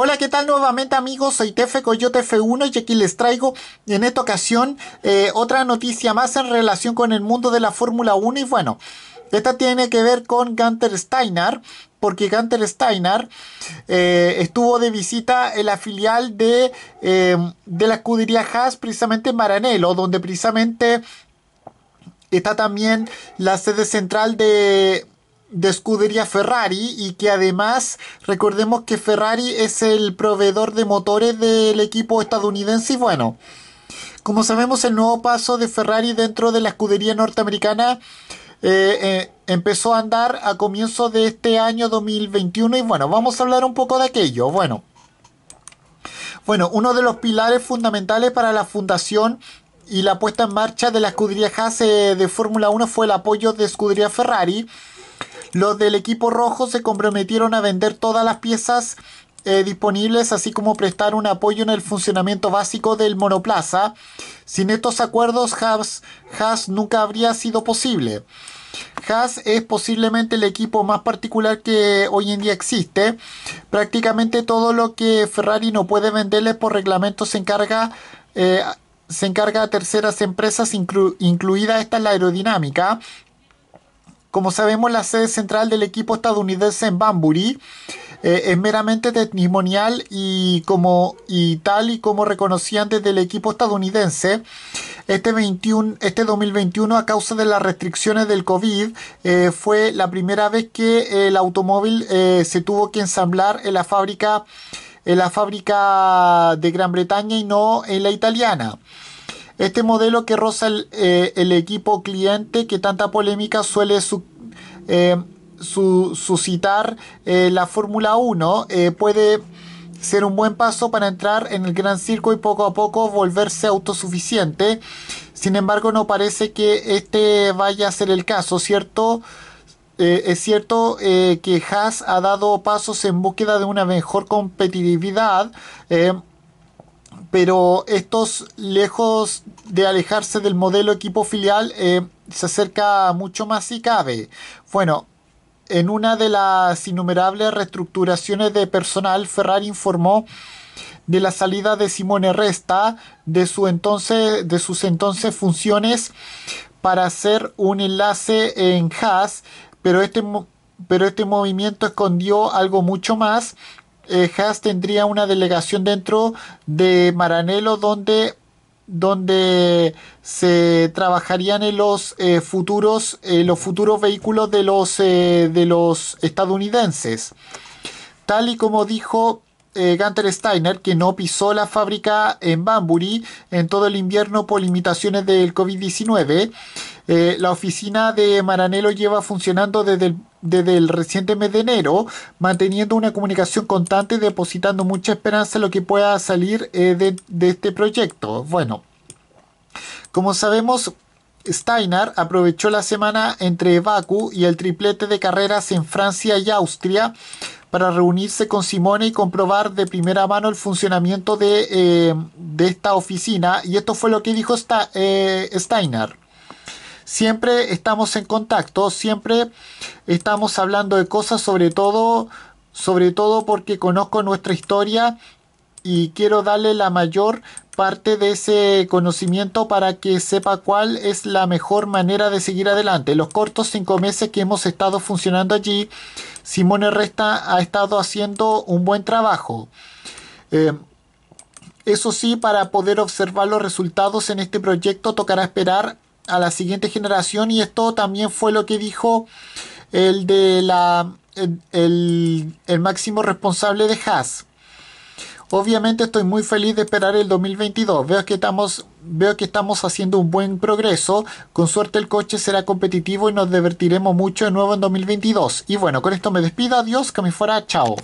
Hola, ¿qué tal nuevamente amigos? Soy Tefe Coyote F1 y aquí les traigo en esta ocasión eh, otra noticia más en relación con el mundo de la Fórmula 1 y bueno, esta tiene que ver con Gunter Steiner, porque Gunter Steiner eh, estuvo de visita en la filial de, em, de la escudería Haas, precisamente en Maranello, donde precisamente está también la sede central de de escudería Ferrari y que además recordemos que Ferrari es el proveedor de motores del equipo estadounidense y bueno, como sabemos el nuevo paso de Ferrari dentro de la escudería norteamericana eh, eh, empezó a andar a comienzos de este año 2021 y bueno, vamos a hablar un poco de aquello. Bueno, bueno, uno de los pilares fundamentales para la fundación y la puesta en marcha de la escudería Haas eh, de Fórmula 1 fue el apoyo de escudería Ferrari los del equipo rojo se comprometieron a vender todas las piezas eh, disponibles, así como prestar un apoyo en el funcionamiento básico del monoplaza. Sin estos acuerdos, Haas, nunca habría sido posible. Haas es posiblemente el equipo más particular que hoy en día existe. Prácticamente todo lo que Ferrari no puede venderle por reglamento se encarga, eh, se encarga a terceras empresas, incluida esta la aerodinámica. Como sabemos, la sede central del equipo estadounidense en Bambury eh, es meramente testimonial y, como, y tal y como reconocían desde el equipo estadounidense, este, 21, este 2021 a causa de las restricciones del COVID eh, fue la primera vez que eh, el automóvil se tuvo que ensamblar en la fábrica en la fábrica de Gran Bretaña y no en la italiana. Este modelo que roza eh, el, equipo cliente que tanta polémica suele eh, suscitar eh, la Fórmula 1 puede ser un buen paso para entrar en el gran circo y poco a poco volverse autosuficiente. Sin embargo, no parece que este vaya a ser el caso, ¿cierto? es cierto que Haas ha dado pasos en búsqueda de una mejor competitividad pero estos, lejos de alejarse del modelo equipo filial, eh, se acerca mucho más si cabe. Bueno, en una de las innumerables reestructuraciones de personal, Ferrari informó de la salida de Simone Resta de, su entonces, de sus entonces funciones para hacer un enlace en Haas, pero este, pero este movimiento escondió algo mucho más eh, Haas tendría una delegación dentro de Maranelo donde, donde se trabajarían en los eh, futuros eh, los futuros vehículos de los de los estadounidenses tal y como dijo Gunter Steiner, que no pisó la fábrica en Bambury en todo el invierno por limitaciones del COVID-19. la oficina de Maranelo lleva funcionando desde el desde el reciente mes de enero, manteniendo una comunicación constante y depositando mucha esperanza en lo que pueda salir eh, de, este proyecto. Bueno, como sabemos, Steiner aprovechó la semana entre Baku y el triplete de carreras en Francia y Austria para reunirse con Simone y comprobar de primera mano el funcionamiento de, eh, esta oficina. Y esto fue lo que dijo esta, eh, Steiner. Siempre estamos en contacto, siempre estamos hablando de cosas, sobre todo, sobre todo porque conozco nuestra historia y quiero darle la mayor parte de ese conocimiento para que sepa cuál es la mejor manera de seguir adelante. Los cortos cinco meses que hemos estado funcionando allí, Simone Resta ha estado haciendo un buen trabajo. Eh, eso sí, para poder observar los resultados en este proyecto tocará esperar a la siguiente generación y esto también fue lo que dijo el de la el, máximo responsable de Haas. Obviamente estoy muy feliz de esperar el 2022. Veo que estamos veo que estamos haciendo un buen progreso. Con suerte el coche será competitivo y nos divertiremos mucho de nuevo en 2022. Y bueno, con esto me despido. Adiós, que me fuera. Chao.